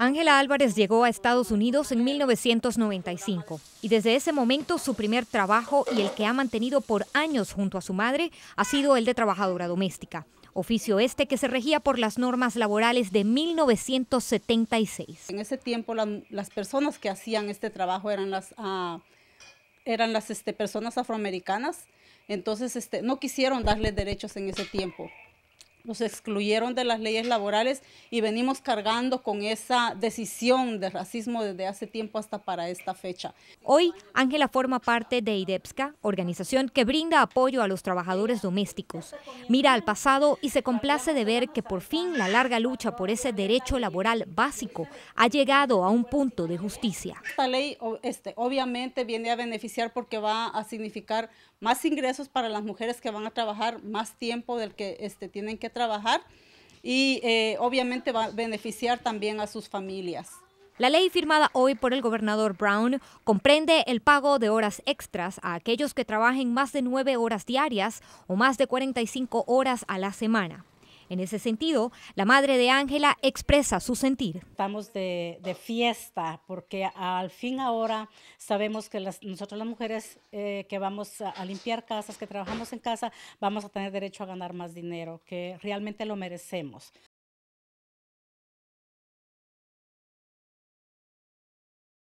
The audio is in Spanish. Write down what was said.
Ángela Álvarez llegó a Estados Unidos en 1995 y desde ese momento su primer trabajo y el que ha mantenido por años junto a su madre ha sido el de trabajadora doméstica, oficio este que se regía por las normas laborales de 1976. En ese tiempo las personas que hacían este trabajo eran las, ah, eran las este, personas afroamericanas, entonces este, no quisieron darle derechos en ese tiempo nos excluyeron de las leyes laborales y venimos cargando con esa decisión de racismo desde hace tiempo hasta para esta fecha. Hoy, Ángela forma parte de IDEPSCA, organización que brinda apoyo a los trabajadores domésticos. Mira al pasado y se complace de ver que por fin la larga lucha por ese derecho laboral básico ha llegado a un punto de justicia. Esta ley este, obviamente viene a beneficiar porque va a significar más ingresos para las mujeres que van a trabajar más tiempo del que este, tienen que trabajar trabajar y eh, obviamente va a beneficiar también a sus familias. La ley firmada hoy por el gobernador Brown comprende el pago de horas extras a aquellos que trabajen más de nueve horas diarias o más de 45 horas a la semana. En ese sentido, la madre de Ángela expresa su sentir. Estamos de, fiesta porque al fin ahora sabemos que las, nosotros las mujeres eh, que vamos a, limpiar casas, que trabajamos en casa, vamos a tener derecho a ganar más dinero, que realmente lo merecemos.